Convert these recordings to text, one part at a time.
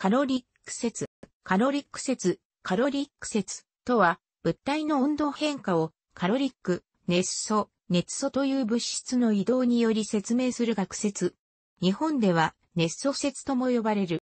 カロリック説、カロリック説、カロリック説とは、物体の温度変化をカロリック、熱素、熱素という物質の移動により説明する学説。日本では熱素説とも呼ばれる。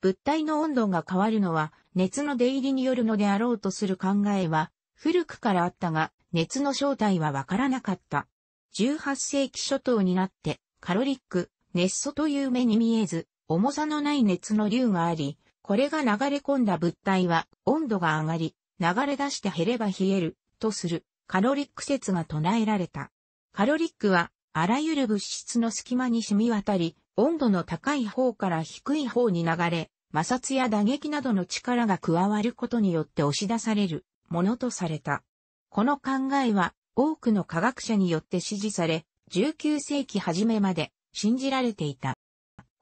物体の温度が変わるのは熱の出入りによるのであろうとする考えは古くからあったが熱の正体はわからなかった。18世紀初頭になってカロリック、熱素という目に見えず重さのない熱の流があり、これが流れ込んだ物体は温度が上がり、流れ出して減れば冷える、とする、カロリック説が唱えられた。カロリックは、あらゆる物質の隙間に染み渡り、温度の高い方から低い方に流れ、摩擦や打撃などの力が加わることによって押し出されるものとされた。この考えは多くの科学者によって支持され、19世紀初めまで信じられていた。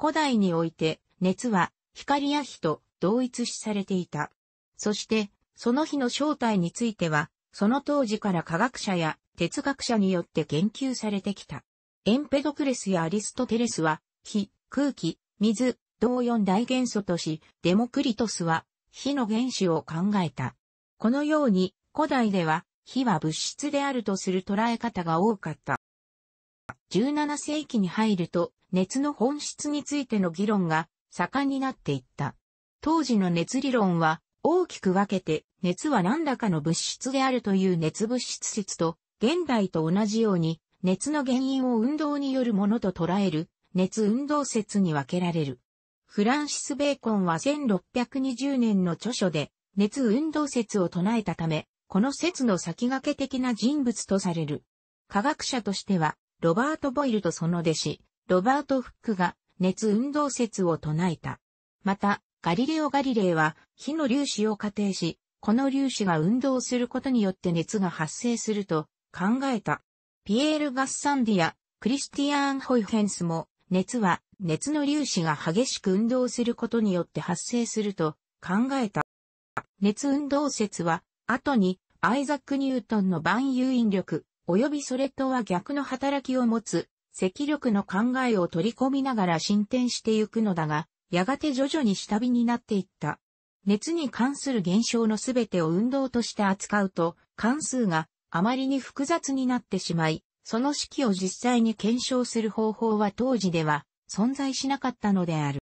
古代において熱は光や火と同一視されていた。そして、その火の正体については、その当時から科学者や哲学者によって研究されてきた。エンペドクレスやアリストテレスは、火、空気、水、同四大元素とし、デモクリトスは、火の原子を考えた。このように、古代では、火は物質であるとする捉え方が多かった。17世紀に入ると、熱の本質についての議論が盛んになっていった。当時の熱理論は大きく分けて熱は何らかの物質であるという熱物質説と現代と同じように熱の原因を運動によるものと捉える熱運動説に分けられる。フランシス・ベーコンは1620年の著書で熱運動説を唱えたため、この説の先駆け的な人物とされる。科学者としては、ロバート・ボイルとその弟子、ロバート・フックが熱運動説を唱えた。また、ガリレオ・ガリレイは火の粒子を仮定し、この粒子が運動することによって熱が発生すると考えた。ピエール・ガッサンディやクリスティアーン・ホイヘンスも熱は熱の粒子が激しく運動することによって発生すると考えた。熱運動説は後にアイザック・ニュートンの万有引力及びそれとは逆の働きを持つ積力の考えを取り込みながら進展してゆくのだが、やがて徐々に下火になっていった。熱に関する現象のすべてを運動として扱うと、関数があまりに複雑になってしまい、その式を実際に検証する方法は当時では存在しなかったのである。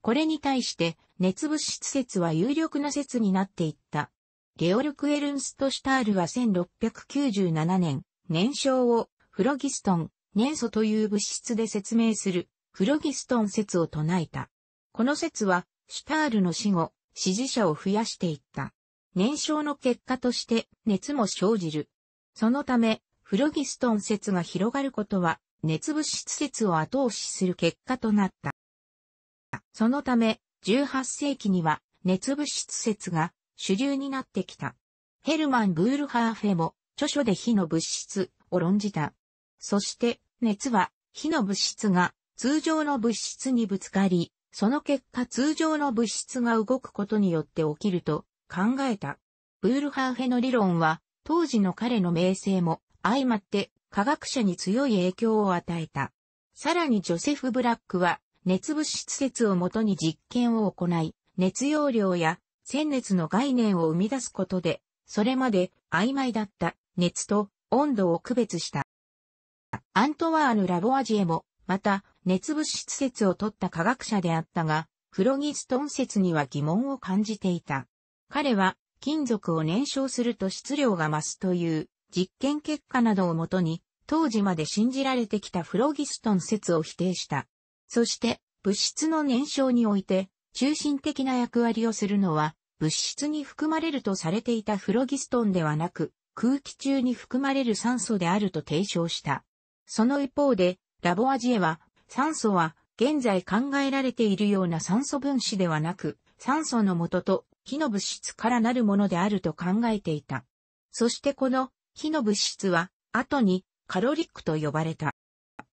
これに対して熱物質説は有力な説になっていった。ゲオルク・エルンスト・シュタールは1697年、燃焼をフロギストン、粘素という物質で説明するフロギストン説を唱えた。この説は、シュタールの死後、支持者を増やしていった。燃焼の結果として熱も生じる。そのため、フロギストン説が広がることは、熱物質説を後押しする結果となった。そのため、18世紀には熱物質説が主流になってきた。ヘルマン・ブールハーフェも著書で火の物質を論じた。そして、熱は、火の物質が通常の物質にぶつかり、その結果通常の物質が動くことによって起きると考えた。ブールハーフェの理論は、当時の彼の名声も相まって科学者に強い影響を与えた。さらにジョセフ・ブラックは、熱物質説をもとに実験を行い、熱容量や鮮熱の概念を生み出すことで、それまで曖昧だった熱と温度を区別した。アントワーヌ・ラボアジエも、また、熱物質説を取った科学者であったが、フロギストン説には疑問を感じていた。彼は、金属を燃焼すると質量が増すという実験結果などをもとに、当時まで信じられてきたフロギストン説を否定した。そして、物質の燃焼において、中心的な役割をするのは、物質に含まれるとされていたフロギストンではなく、空気中に含まれる酸素であると提唱した。その一方で、ラボアジエは、酸素は現在考えられているような酸素分子ではなく、酸素の元と火の物質からなるものであると考えていた。そしてこの火の物質は、後にカロリックと呼ばれた。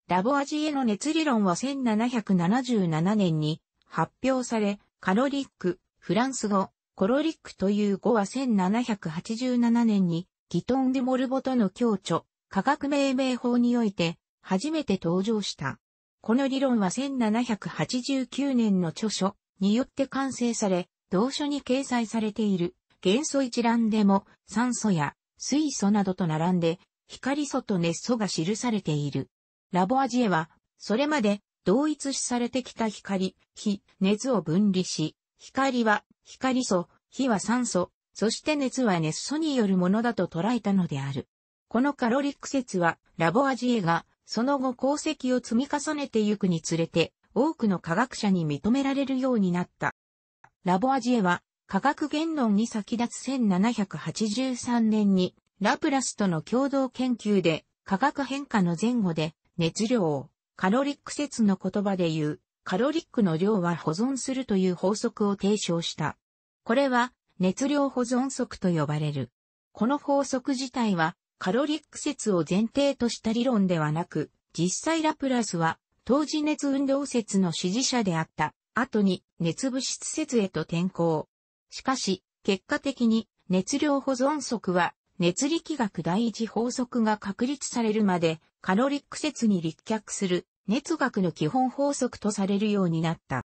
ラボアジエの熱理論は1777年に発表され、カロリック、フランス語、コロリックという語は1787年にギトン・デ・モルボとの共著、科学命名法において初めて登場した。この理論は1789年の著書によって完成され、同書に掲載されている元素一覧でも酸素や水素などと並んで光素と熱素が記されている。ラボアジエはそれまで同一視されてきた光、火、熱を分離し、光は光素、火は酸素、そして熱は熱素によるものだと捉えたのである。このカロリック説は、ラボアジエが、その後功績を積み重ねてゆくにつれて、多くの科学者に認められるようになった。ラボアジエは、科学言論に先立つ1783年に、ラプラスとの共同研究で、化学変化の前後で、熱量を、カロリック説の言葉で言う、カロリックの量は保存するという法則を提唱した。これは、熱量保存則と呼ばれる。この法則自体は、カロリック説を前提とした理論ではなく、実際ラプラスは、当時熱運動説の支持者であった、後に熱物質説へと転向。しかし、結果的に熱量保存則は熱力学第一法則が確立されるまでカロリック説に立脚する熱学の基本法則とされるようになった。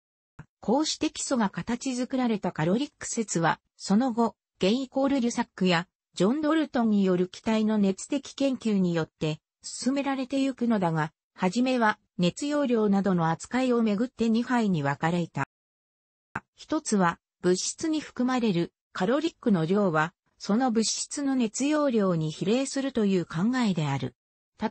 こうして基礎が形作られたカロリック説は、その後、ゲイイコールリュサックやジョン・ドルトンによる機体の熱的研究によって進められてゆくのだが、はじめは熱容量などの扱いをめぐって2杯に分かれた。一つは物質に含まれるカロリックの量はその物質の熱容量に比例するという考えである。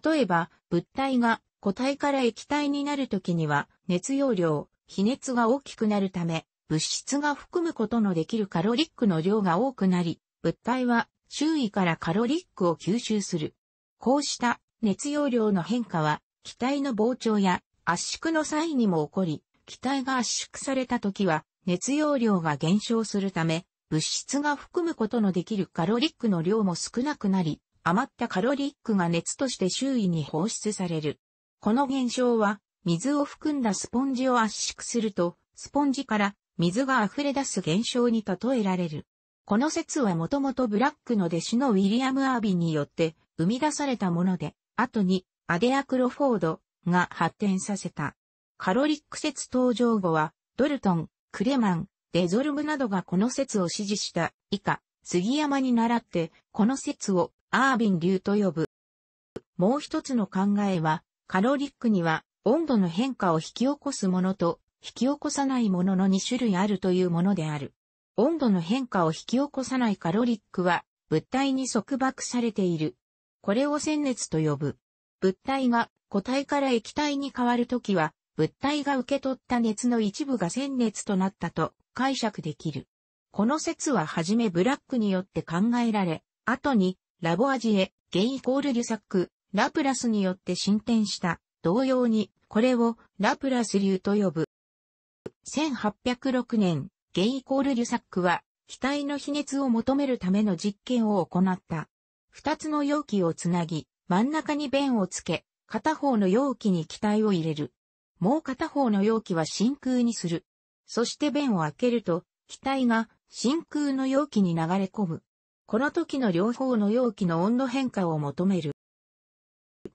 例えば物体が固体から液体になるときには熱容量、比熱が大きくなるため物質が含むことのできるカロリックの量が多くなり、物体は周囲からカロリックを吸収する。こうした熱容量の変化は、気体の膨張や圧縮の際にも起こり、気体が圧縮された時は、熱容量が減少するため、物質が含むことのできるカロリックの量も少なくなり、余ったカロリックが熱として周囲に放出される。この現象は、水を含んだスポンジを圧縮すると、スポンジから水が溢れ出す現象に例えられる。この説はもともとブラックの弟子のウィリアム・アービンによって生み出されたもので、後にアデア・クロフォードが発展させた。カロリック説登場後は、ドルトン、クレマン、デゾルムなどがこの説を支持した以下、杉山に倣って、この説をアービン流と呼ぶ。もう一つの考えは、カロリックには温度の変化を引き起こすものと引き起こさないものの2種類あるというものである。温度の変化を引き起こさないカロリックは物体に束縛されている。これを鮮熱と呼ぶ。物体が固体から液体に変わるときは、物体が受け取った熱の一部が鮮熱となったと解釈できる。この説ははじめブラックによって考えられ、後にラボアジエ、ゲイコールリュサック、ラプラスによって進展した。同様に、これをラプラス流と呼ぶ。1806年、ゲイイコールリュサックは、機体の比熱を求めるための実験を行った。二つの容器をつなぎ、真ん中に弁をつけ、片方の容器に機体を入れる。もう片方の容器は真空にする。そして弁を開けると、機体が真空の容器に流れ込む。この時の両方の容器の温度変化を求める。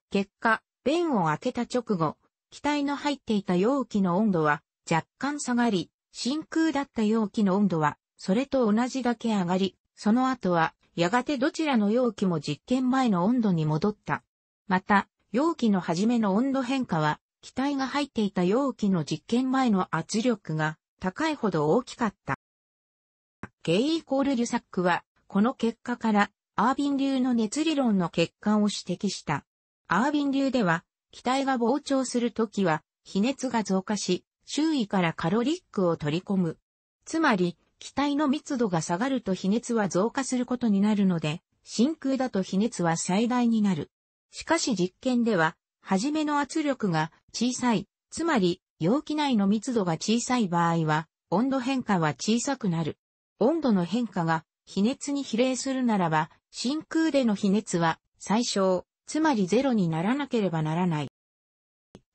結果、弁を開けた直後、機体の入っていた容器の温度は若干下がり、真空だった容器の温度は、それと同じだけ上がり、その後は、やがてどちらの容器も実験前の温度に戻った。また、容器の初めの温度変化は、気体が入っていた容器の実験前の圧力が高いほど大きかった。K イコールリュサックは、この結果から、アービン流の熱理論の欠陥を指摘した。アービン流では、気体が膨張するときは、比熱が増加し、周囲からカロリックを取り込む。つまり、気体の密度が下がると比熱は増加することになるので、真空だと比熱は最大になる。しかし実験では、初めの圧力が小さい、つまり容器内の密度が小さい場合は、温度変化は小さくなる。温度の変化が比熱に比例するならば、真空での比熱は最小、つまりゼロにならなければならない。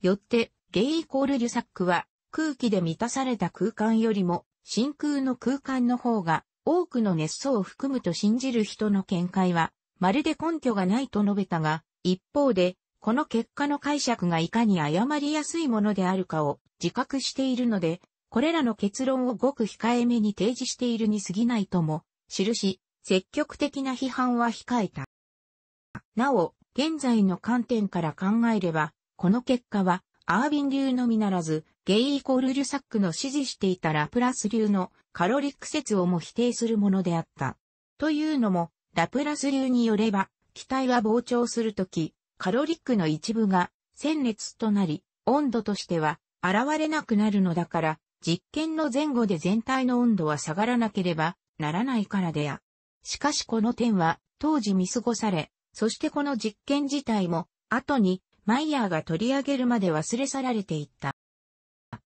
よって、ゲイイコールリュサックは、空気で満たされた空間よりも真空の空間の方が多くの熱素を含むと信じる人の見解は、まるで根拠がないと述べたが、一方で、この結果の解釈がいかに誤りやすいものであるかを自覚しているので、これらの結論をごく控えめに提示しているに過ぎないとも、記し、積極的な批判は控えた。なお、現在の観点から考えれば、この結果は、アービン流のみならず、ゲイイコール・ルサックの支持していたラプラス流のカロリック説をも否定するものであった。というのも、ラプラス流によれば、気体は膨張するとき、カロリックの一部が鮮烈となり、温度としては現れなくなるのだから、実験の前後で全体の温度は下がらなければならないからであ。しかしこの点は当時見過ごされ、そしてこの実験自体も後にマイヤーが取り上げるまで忘れ去られていった。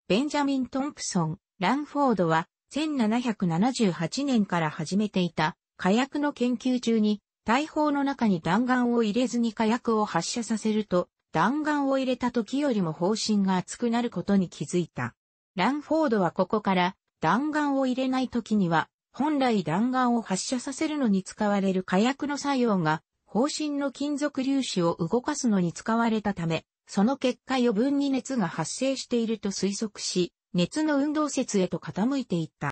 ベンジャミン・トンプソン、ランフォードは1778年から始めていた火薬の研究中に大砲の中に弾丸を入れずに火薬を発射させると弾丸を入れた時よりも方針が熱くなることに気づいた。ランフォードはここから弾丸を入れない時には本来弾丸を発射させるのに使われる火薬の作用が方針の金属粒子を動かすのに使われたため、その結果余分に熱が発生していると推測し、熱の運動説へと傾いていった。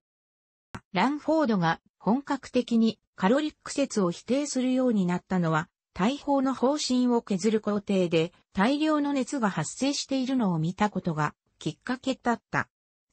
ランフォードが本格的にカロリック説を否定するようになったのは、大砲の方針を削る工程で大量の熱が発生しているのを見たことがきっかけだった。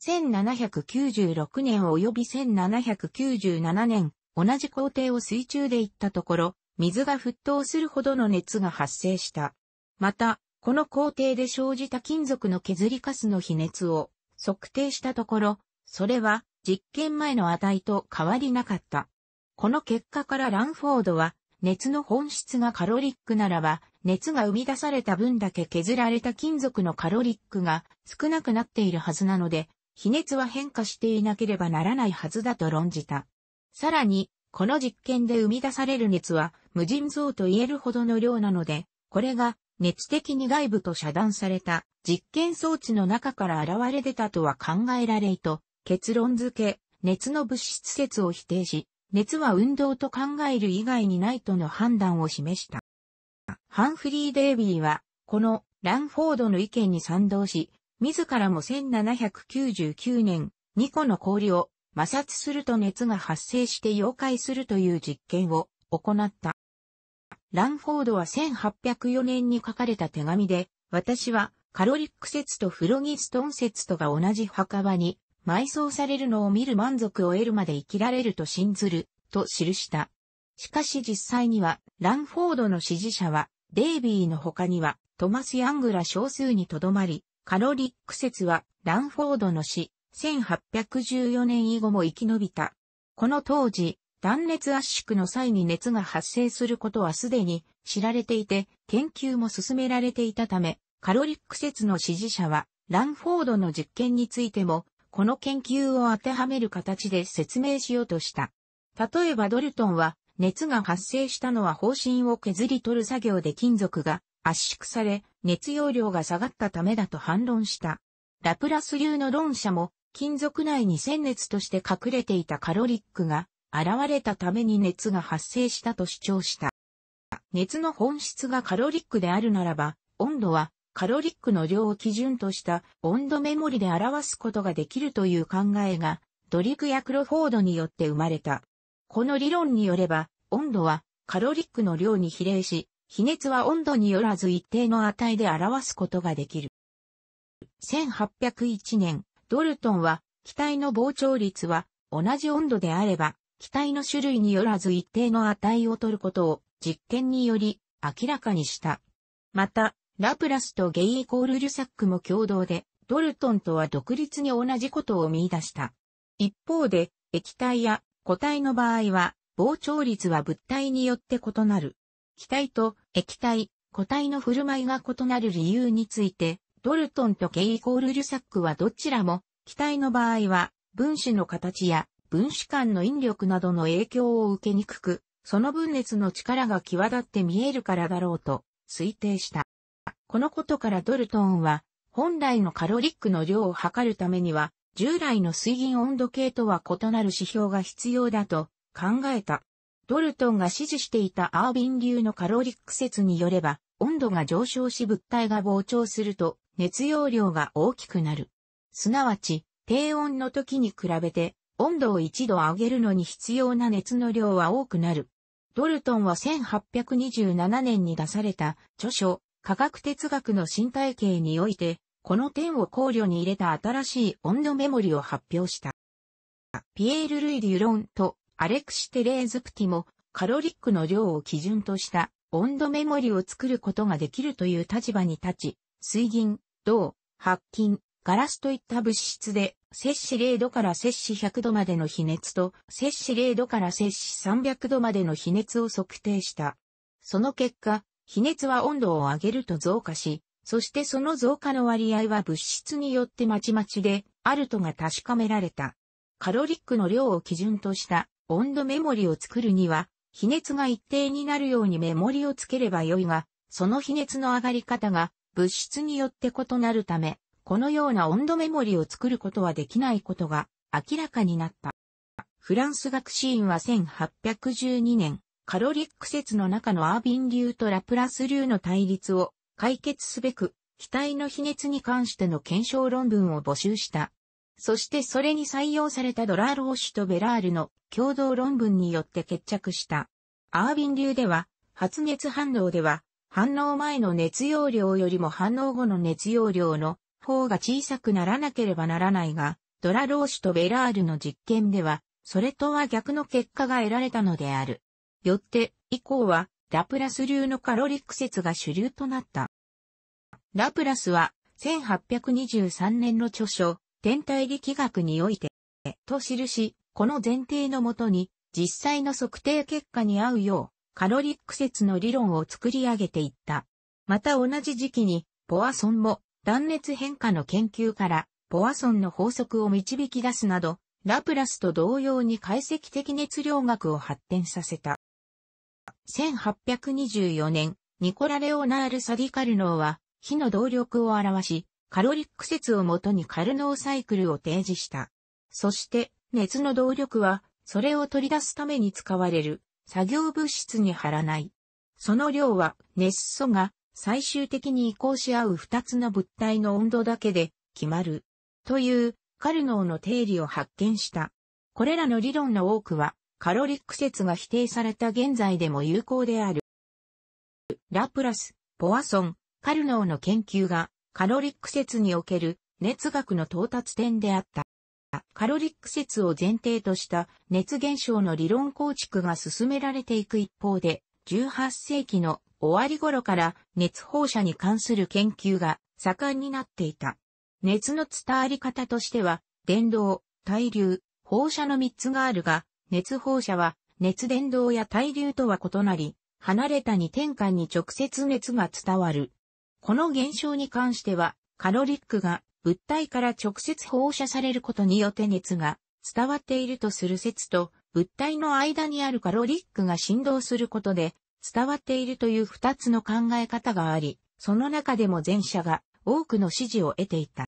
1796年及び1797年、同じ工程を水中で行ったところ、水が沸騰するほどの熱が発生した。また、この工程で生じた金属の削りカスの比熱を測定したところ、それは実験前の値と変わりなかった。この結果からランフォードは、熱の本質がカロリックならば、熱が生み出された分だけ削られた金属のカロリックが少なくなっているはずなので、比熱は変化していなければならないはずだと論じた。さらに、この実験で生み出される熱は無尽蔵と言えるほどの量なので、これが熱的に外部と遮断された実験装置の中から現れ出たとは考えられいと結論付け、熱の物質説を否定し、熱は運動と考える以外にないとの判断を示した。ハンフリー・デイビーは、このランフォードの意見に賛同し、自らも1799年、2個の氷を摩擦すると熱が発生して溶解するという実験を行った。ランフォードは1804年に書かれた手紙で、私はカロリック説とフロギストン説とが同じ墓場に埋葬されるのを見る満足を得るまで生きられると信ずる、と記した。しかし実際には、ランフォードの支持者は、デイビーの他には、トマス・ヤングら少数にとどまり、カロリック説は、ランフォードの死、1814年以後も生き延びた。この当時、断熱圧縮の際に熱が発生することはすでに知られていて、研究も進められていたため、カロリック説の支持者は、ランフォードの実験についても、この研究を当てはめる形で説明しようとした。例えばドルトンは、熱が発生したのは方針を削り取る作業で金属が圧縮され、熱容量が下がったためだと反論した。ラプラス流の論者も、金属内に鮮熱として隠れていたカロリックが現れたために熱が発生したと主張した。熱の本質がカロリックであるならば、温度はカロリックの量を基準とした温度メモリで表すことができるという考えが、ドリクやクロフォードによって生まれた。この理論によれば、温度はカロリックの量に比例し、比熱は温度によらず一定の値で表すことができる。1801年、ドルトンは、気体の膨張率は、同じ温度であれば、気体の種類によらず一定の値を取ることを、実験により、明らかにした。また、ラプラスとゲイイコール・リュサックも共同で、ドルトンとは独立に同じことを見出した。一方で、液体や固体の場合は、膨張率は物体によって異なる。気体と液体、固体の振る舞いが異なる理由について、ドルトンとケイコールリュサックはどちらも、気体の場合は、分子の形や分子間の引力などの影響を受けにくく、その分熱の力が際立って見えるからだろうと推定した。このことからドルトンは、本来のカロリックの量を測るためには、従来の水銀温度計とは異なる指標が必要だと考えた。ドルトンが支持していたアービン流のカロリック説によれば、温度が上昇し物体が膨張すると、熱容量が大きくなる。すなわち、低温の時に比べて、温度を1度上げるのに必要な熱の量は多くなる。ドルトンは1827年に出された著書、科学哲学の新体系において、この点を考慮に入れた新しい温度メモリを発表した。ピエール・ルイ・デュロンとアレクシ・テレーズ・プティもカロリックの量を基準とした温度メモリを作ることができるという立場に立ち、水銀、銅、白金、ガラスといった物質で、摂氏0度から摂氏100度までの比熱と、摂氏0度から摂氏300度までの比熱を測定した。その結果、比熱は温度を上げると増加し、そしてその増加の割合は物質によってまちまちで、あるとが確かめられた。カロリックの量を基準とした温度メモリを作るには、比熱が一定になるようにメモリをつければよいが、その比熱の上がり方が物質によって異なるため、このような温度メモリを作ることはできないことが明らかになった。フランス学士院は1812年、カロリック説の中のアービン流とラプラス流の対立を解決すべく、機体の比熱に関しての検証論文を募集した。そしてそれに採用されたドラール・オッシュとベラールの共同論文によって決着した。アービン流では、発熱反応では、反応前の熱容量よりも反応後の熱容量の方が小さくならなければならないが、ドラローシュとベラールの実験では、それとは逆の結果が得られたのである。よって、以降は、ラプラス流のカロリック説が主流となった。ラプラスは、1823年の著書、天体力学において、と記し、この前提のもとに、実際の測定結果に合うよう、カロリック説の理論を作り上げていった。また同じ時期に、ポアソンも断熱変化の研究から、ポアソンの法則を導き出すなど、ラプラスと同様に解析的熱量学を発展させた。1824年、ニコラ・レオナール・サディカルノーは、火の動力を表し、カロリック説をもとにカルノーサイクルを提示した。そして、熱の動力は、それを取り出すために使われる作業物質に貼らない。その量は熱素が最終的に移行し合う二つの物体の温度だけで決まる。というカルノーの定理を発見した。これらの理論の多くはカロリック説が否定された現在でも有効である。ラプラス、ポワソン、カルノーの研究がカロリック説における熱学の到達点であった。カロリック説を前提とした熱現象の理論構築が進められていく一方で、18世紀の終わり頃から熱放射に関する研究が盛んになっていた。熱の伝わり方としては、電動、対流、放射の3つがあるが、熱放射は熱電動や対流とは異なり、離れた二点間に直接熱が伝わる。この現象に関しては、カロリックが物体から直接放射されることによって熱が伝わっているとする説と、物体の間にあるカロリックが振動することで伝わっているという二つの考え方があり、その中でも前者が多くの支持を得ていた。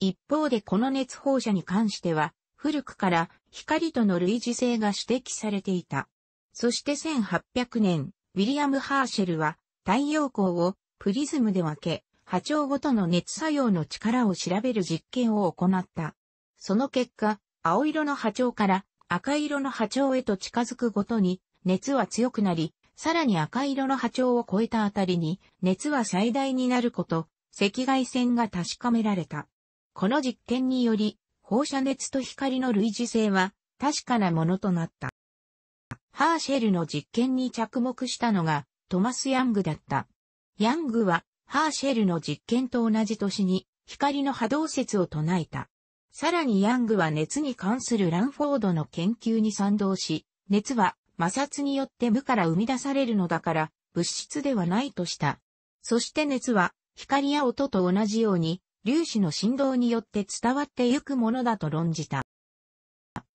一方でこの熱放射に関しては、古くから光との類似性が指摘されていた。そして1800年、ウィリアム・ハーシェルは太陽光をプリズムで分け、波長ごとの熱作用の力を調べる実験を行った。その結果、青色の波長から赤色の波長へと近づくごとに熱は強くなり、さらに赤色の波長を超えたあたりに熱は最大になること、赤外線が確かめられた。この実験により、放射熱と光の類似性は確かなものとなった。ハーシェルの実験に着目したのがトマス・ヤングだった。ヤングはハーシェルの実験と同じ年に光の波動説を唱えた。さらにヤングは熱に関するランフォードの研究に賛同し、熱は摩擦によって無から生み出されるのだから物質ではないとした。そして熱は光や音と同じように粒子の振動によって伝わってゆくものだと論じた。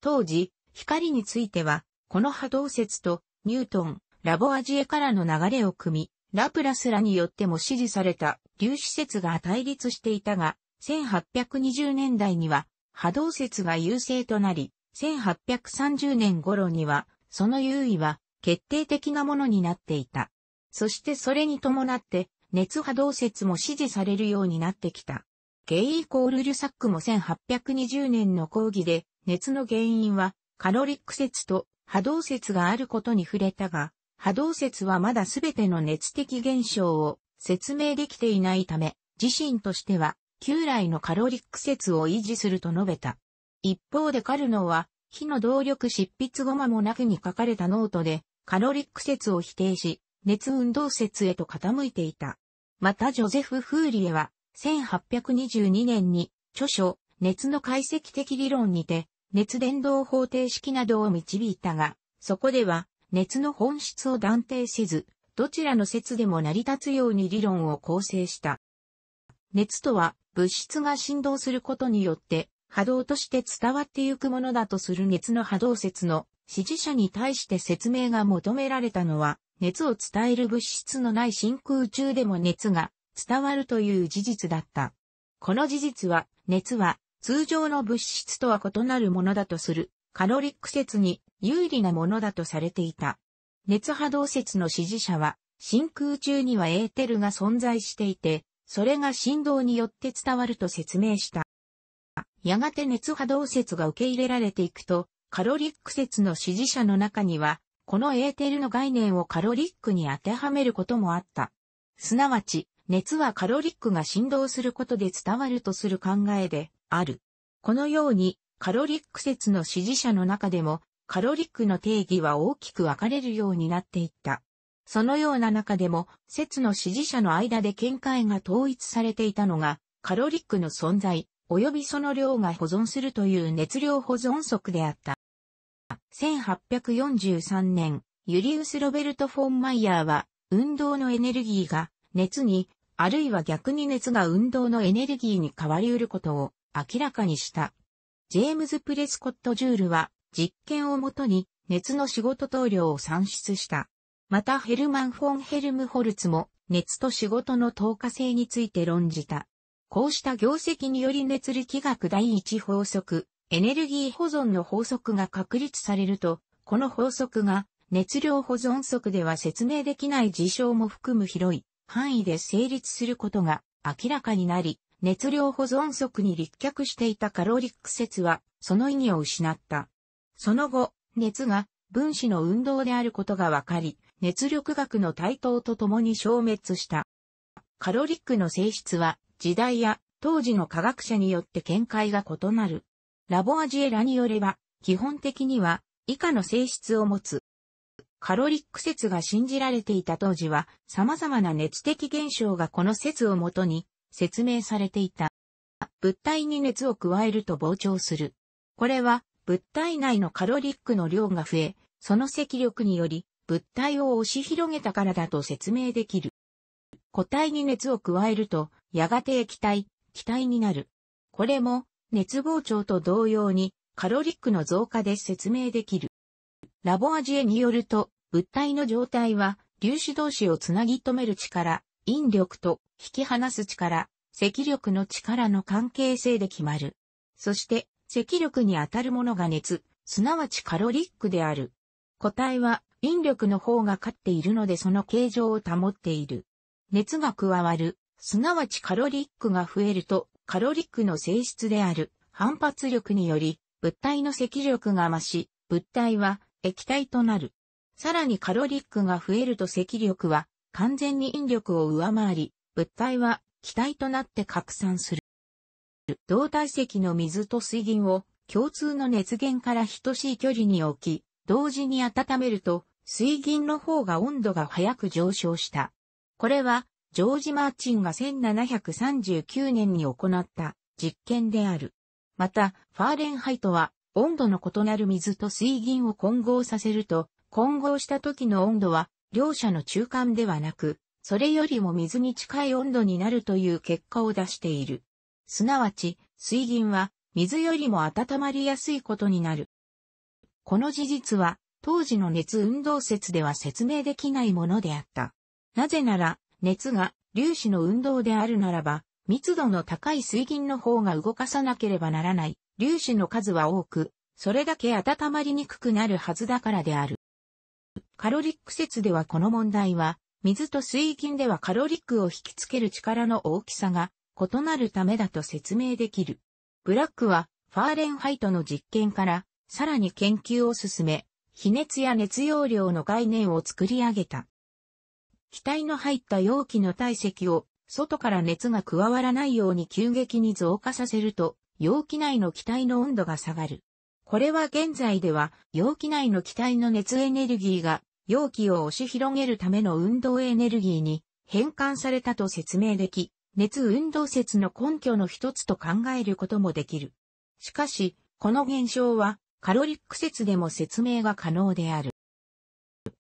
当時、光については、この波動説とニュートン、ラボアジエからの流れを組み、ラプラスらによっても支持された粒子説が対立していたが、1820年代には波動説が優勢となり、1830年頃には、その優位は決定的なものになっていた。そしてそれに伴って、熱波動説も支持されるようになってきた。ゲイイコール・リュサックも1820年の講義で、熱の原因はカロリック説と波動説があることに触れたが、波動説はまだすべての熱的現象を説明できていないため、自身としては旧来のカロリック説を維持すると述べた。一方でカルノは、火の動力執筆ごまもなくに書かれたノートで、カロリック説を否定し、熱運動説へと傾いていた。またジョゼフ・フーリエは、1822年に、著書、熱の解析的理論にて、熱伝導方程式などを導いたが、そこでは、熱の本質を断定せず、どちらの説でも成り立つように理論を構成した。熱とは、物質が振動することによって、波動として伝わってゆくものだとする熱の波動説の支持者に対して説明が求められたのは、熱を伝える物質のない真空中でも熱が伝わるという事実だった。この事実は、熱は通常の物質とは異なるものだとするカロリック説に有利なものだとされていた。熱波動説の支持者は、真空中にはエーテルが存在していて、それが振動によって伝わると説明した。やがて熱波動説が受け入れられていくと、カロリック説の支持者の中には、このエーテルの概念をカロリックに当てはめることもあった。すなわち、熱はカロリックが振動することで伝わるとする考えである。このように、カロリック説の支持者の中でも、カロリックの定義は大きく分かれるようになっていった。そのような中でも、説の支持者の間で見解が統一されていたのが、カロリックの存在、及びその量が保存するという熱量保存則であった。1843年、ユリウス・ロベルト・フォン・マイヤーは、運動のエネルギーが熱に、あるいは逆に熱が運動のエネルギーに変わり得ることを明らかにした。ジェームズ・プレスコット・ジュールは、実験をもとに、熱の仕事棟量を算出した。またヘルマン・フォン・ヘルムホルツも、熱と仕事の透過性について論じた。こうした業績により熱力学第一法則、エネルギー保存の法則が確立されると、この法則が熱量保存則では説明できない事象も含む広い範囲で成立することが明らかになり、熱量保存則に立脚していたカロリック説は、その意義を失った。その後、熱が分子の運動であることが分かり、熱力学の台頭とともに消滅した。カロリックの性質は、時代や当時の科学者によって見解が異なる。ラボアジエラによれば、基本的には以下の性質を持つ。カロリック説が信じられていた当時は、様々な熱的現象がこの説をもとに説明されていた。物体に熱を加えると膨張する。これは物体内のカロリックの量が増え、その積力により物体を押し広げたからだと説明できる。固体に熱を加えると、やがて液体、気体になる。これも熱膨張と同様にカロリックの増加で説明できる。ラボアジエによると、物体の状態は粒子同士をつなぎ止める力、引力と引き離す力、積力の力の関係性で決まる。そして、積力に当たるものが熱、すなわちカロリックである。個体は引力の方が勝っているのでその形状を保っている。熱が加わる、すなわちカロリックが増えると、カロリックの性質である反発力により、物体の積力が増し、物体は液体となる。さらにカロリックが増えると積力は完全に引力を上回り、物体は気体となって拡散する。同体積の水と水銀を共通の熱源から等しい距離に置き、同時に温めると水銀の方が温度が早く上昇した。これはジョージ・マーチンが1739年に行った実験である。また、ファーレンハイトは温度の異なる水と水銀を混合させると、混合した時の温度は両者の中間ではなく、それよりも水に近い温度になるという結果を出している。すなわち、水銀は水よりも温まりやすいことになる。この事実は、当時の熱運動説では説明できないものであった。なぜなら、熱が粒子の運動であるならば、密度の高い水銀の方が動かさなければならない。粒子の数は多く、それだけ温まりにくくなるはずだからである。カロリック説ではこの問題は、水と水銀ではカロリックを引きつける力の大きさが異なるためだと説明できる。ブラックはファーレンハイトの実験からさらに研究を進め、比熱や熱容量の概念を作り上げた。気体の入った容器の体積を外から熱が加わらないように急激に増加させると容器内の気体の温度が下がる。これは現在では容器内の気体の熱エネルギーが容器を押し広げるための運動エネルギーに変換されたと説明でき、熱運動説の根拠の一つと考えることもできる。しかし、この現象はカロリック説でも説明が可能である。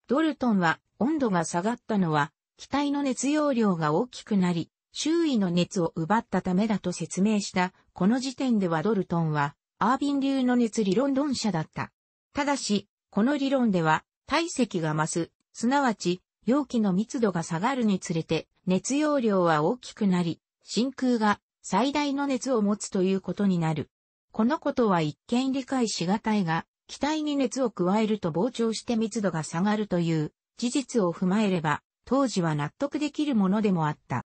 ドルトンは温度が下がったのは機体の熱容量が大きくなり、周囲の熱を奪ったためだと説明したこの時点ではドルトンはアービン流の熱理論論者だった。ただし、この理論では体積が増す、すなわち容器の密度が下がるにつれて熱容量は大きくなり、真空が最大の熱を持つということになる。このことは一見理解しがたいが、気体に熱を加えると膨張して密度が下がるという事実を踏まえれば、当時は納得できるものでもあった。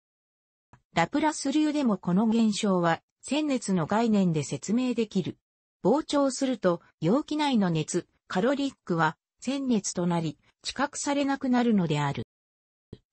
ラプラス流でもこの現象は、鮮熱の概念で説明できる。膨張すると、容器内の熱、カロリックは鮮熱となり、知覚されなくなるのである。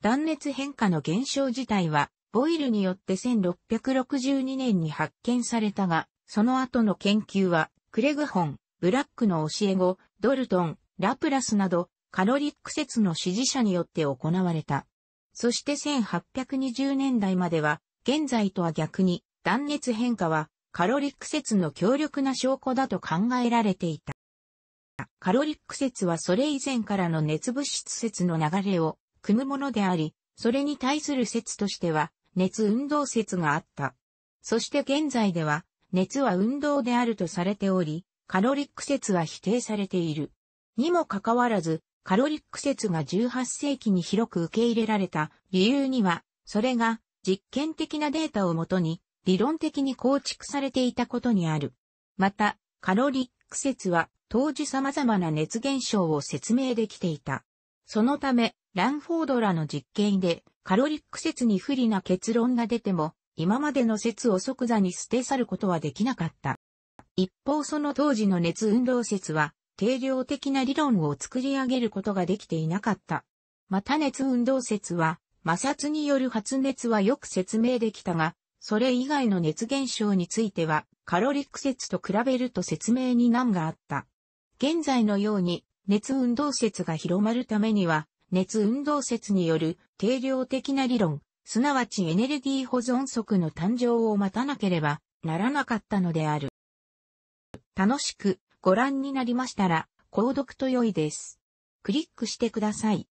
断熱変化の現象自体は、ボイルによって1662年に発見されたが、その後の研究は、クレグホン、ブラックの教え子、ドルトン、ラプラスなど、カロリック説の支持者によって行われた。そして1820年代までは、現在とは逆に、断熱変化は、カロリック説の強力な証拠だと考えられていた。。カロリック説はそれ以前からの熱物質説の流れを組むものであり、それに対する説としては、熱運動説があった。そして現在では、熱は運動であるとされており、カロリック説は否定されている。にもかかわらず、カロリック説が18世紀に広く受け入れられた理由には、それが実験的なデータをもとに理論的に構築されていたことにある。また、カロリック説は当時様々な熱現象を説明できていた。そのため、ランフォードらの実験で、カロリック説に不利な結論が出ても、今までの説を即座に捨て去ることはできなかった。一方その当時の熱運動説は、定量的な理論を作り上げることができていなかった。また熱運動説は、摩擦による発熱はよく説明できたが、それ以外の熱現象については、カロリック説と比べると説明に難があった。現在のように熱運動説が広まるためには、熱運動説による定量的な理論、すなわちエネルギー保存則の誕生を待たなければならなかったのである。楽しくご覧になりましたら、購読と良いです。クリックしてください。